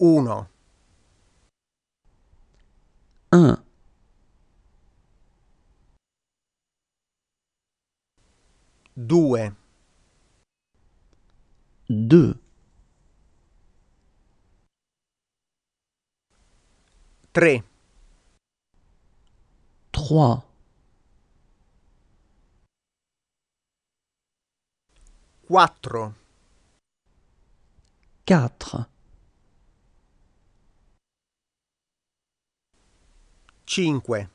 1 1 2 2 3 3 4 4 5 5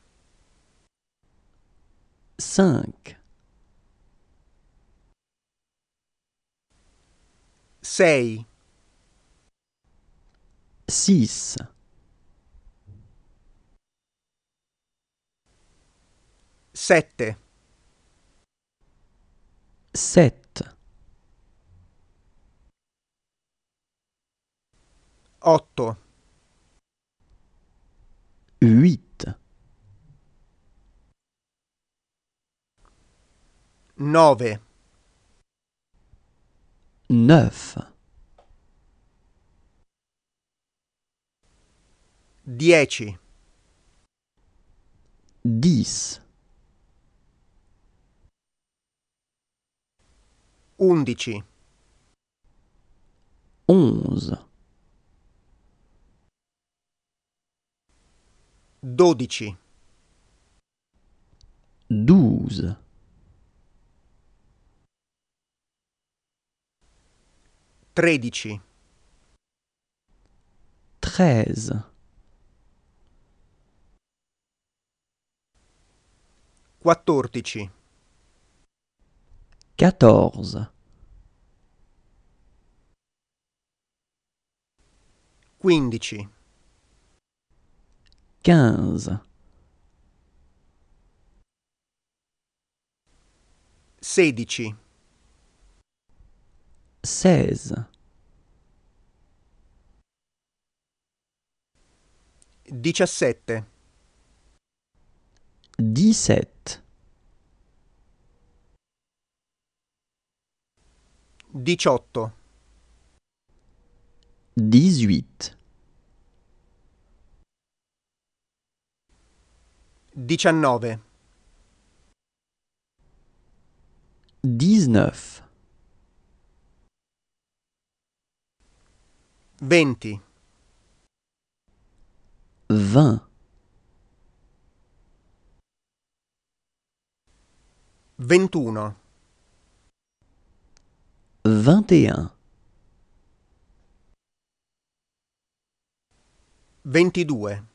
6 6 7 7 8 huit, nove, neuf, dieci, dix, undici, onze. dodici 12 tredici 13 quattordici 14 quindici quinze. Sedici. Seize. Diciassette. Diciassette. Diciotto. Dix-huit. diciannove 19 venti 20 ventuno 21 ventidue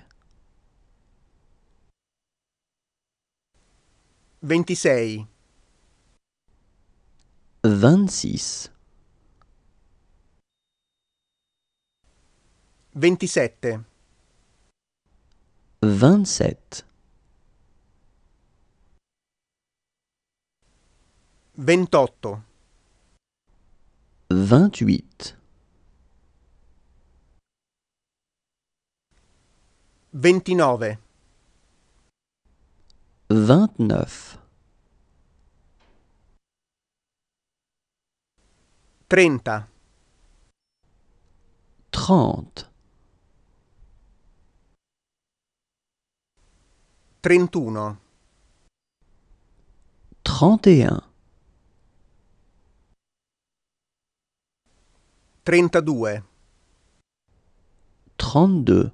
26 26 27 27 28 28 29 29 30 30 31 31 32 32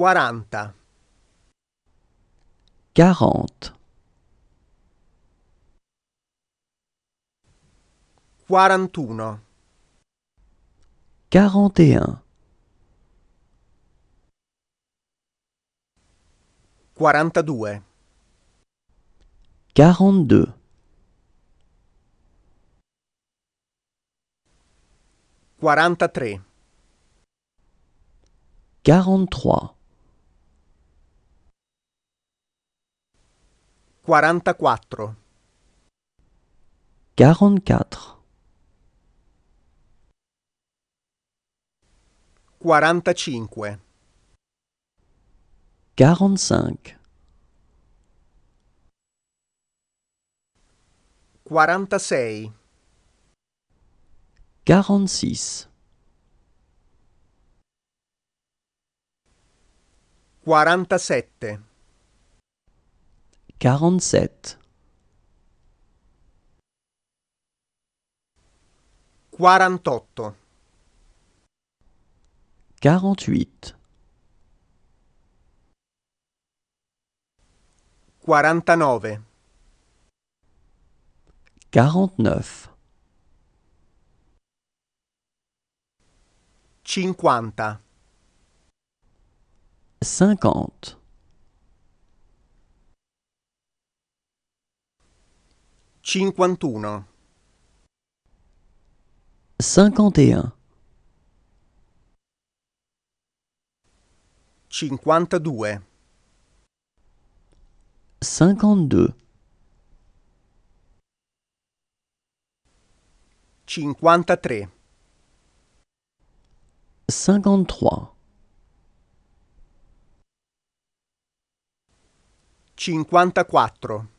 quarante Quarante. Quarantuno. Quarante et un. deux Quarante-deux. Quarante-trois. Quarantaquattro. Quarante-quatre. Quarantacinque. Quarante-cinq. Quarantasei. 47 48 48 49 49 50 50 51 51 52 52 53 53 54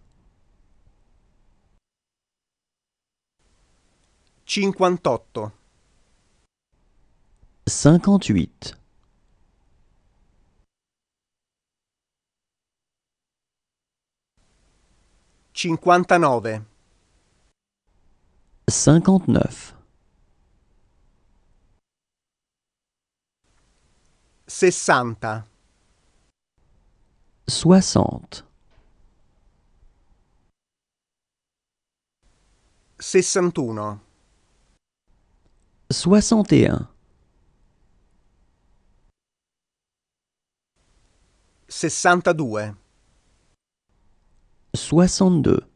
58 58 59 59 60 60 61 61 62 62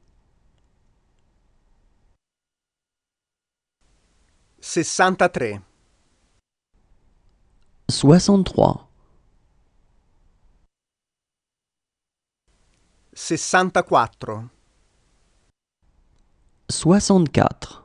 63 63 64 64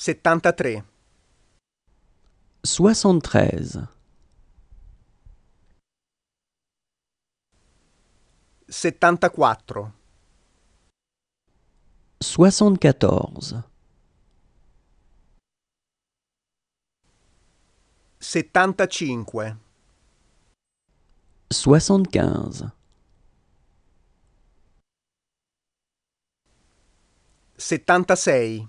73 73 74 74 75 75 76